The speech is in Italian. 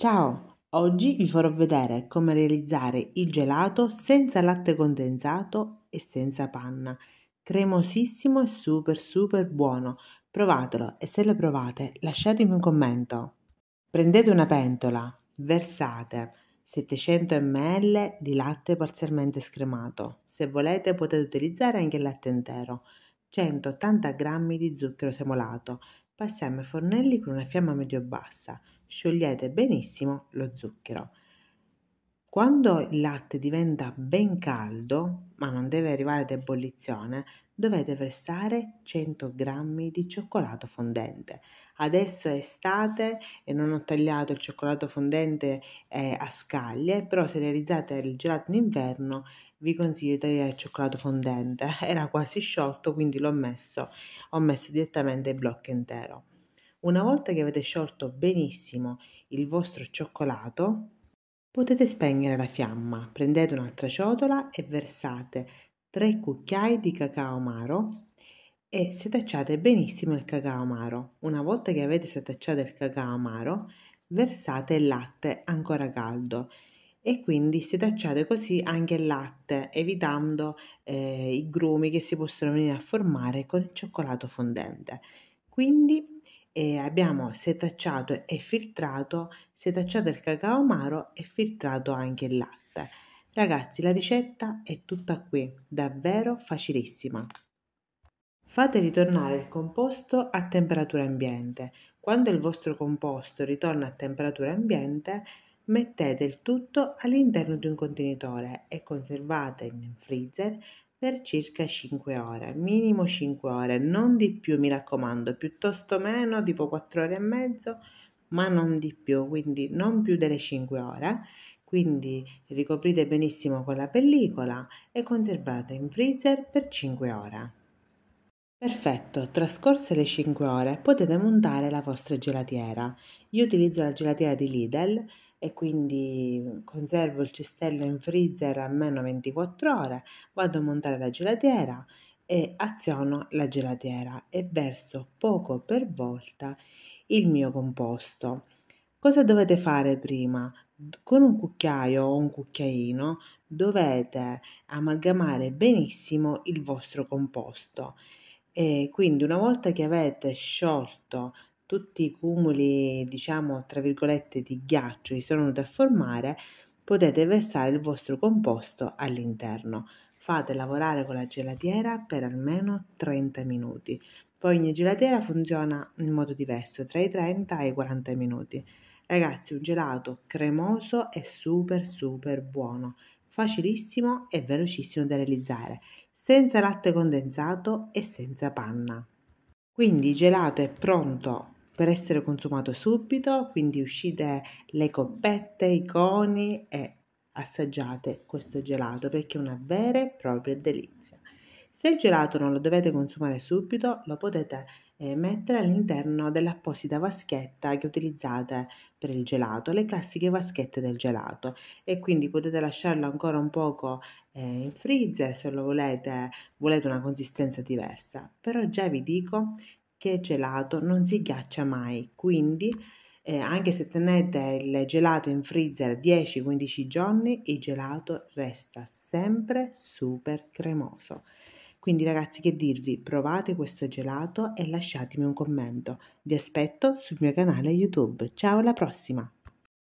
Ciao, oggi vi farò vedere come realizzare il gelato senza latte condensato e senza panna. Cremosissimo e super super buono. Provatelo e se lo provate lasciatemi un commento. Prendete una pentola, versate 700 ml di latte parzialmente scremato. Se volete potete utilizzare anche il latte intero. 180 g di zucchero semolato. Passiamo ai fornelli con una fiamma medio-bassa sciogliete benissimo lo zucchero. Quando il latte diventa ben caldo, ma non deve arrivare ad ebollizione, dovete versare 100 g di cioccolato fondente. Adesso è estate e non ho tagliato il cioccolato fondente eh, a scaglie, però se realizzate il gelato in inverno vi consiglio di tagliare il cioccolato fondente. Era quasi sciolto, quindi l'ho messo, ho messo direttamente il blocco intero. Una volta che avete sciolto benissimo il vostro cioccolato, potete spegnere la fiamma. Prendete un'altra ciotola e versate 3 cucchiai di cacao amaro e setacciate benissimo il cacao amaro. Una volta che avete setacciato il cacao amaro, versate il latte ancora caldo e quindi setacciate così anche il latte, evitando eh, i grumi che si possono venire a formare con il cioccolato fondente. Quindi e abbiamo setacciato e filtrato, setacciato il cacao amaro e filtrato anche il latte. Ragazzi la ricetta è tutta qui, davvero facilissima. Fate ritornare il composto a temperatura ambiente. Quando il vostro composto ritorna a temperatura ambiente, mettete il tutto all'interno di un contenitore e conservate in freezer per circa 5 ore, minimo 5 ore, non di più mi raccomando, piuttosto meno, tipo 4 ore e mezzo, ma non di più, quindi non più delle 5 ore. Quindi ricoprite benissimo con la pellicola e conservate in freezer per 5 ore. Perfetto, trascorse le 5 ore potete montare la vostra gelatiera. Io utilizzo la gelatiera di Lidl e quindi conservo il cestello in freezer almeno 24 ore, vado a montare la gelatiera e aziono la gelatiera e verso poco per volta il mio composto. Cosa dovete fare prima? Con un cucchiaio o un cucchiaino dovete amalgamare benissimo il vostro composto. E quindi una volta che avete sciolto tutti i cumuli, diciamo, tra virgolette, di ghiaccio che si sono venuti a formare, potete versare il vostro composto all'interno. Fate lavorare con la gelatiera per almeno 30 minuti. Poi ogni gelatiera funziona in modo diverso, tra i 30 e i 40 minuti. Ragazzi, un gelato cremoso e super super buono, facilissimo e velocissimo da realizzare senza latte condensato e senza panna. Quindi il gelato è pronto per essere consumato subito, quindi uscite le coppette, i coni e assaggiate questo gelato perché è una vera e propria delizia. Se il gelato non lo dovete consumare subito, lo potete eh, mettere all'interno dell'apposita vaschetta che utilizzate per il gelato, le classiche vaschette del gelato e quindi potete lasciarlo ancora un poco eh, in freezer se lo volete, volete una consistenza diversa. Però già vi dico che il gelato non si ghiaccia mai, quindi eh, anche se tenete il gelato in freezer 10-15 giorni, il gelato resta sempre super cremoso. Quindi ragazzi che dirvi, provate questo gelato e lasciatemi un commento. Vi aspetto sul mio canale YouTube. Ciao alla prossima!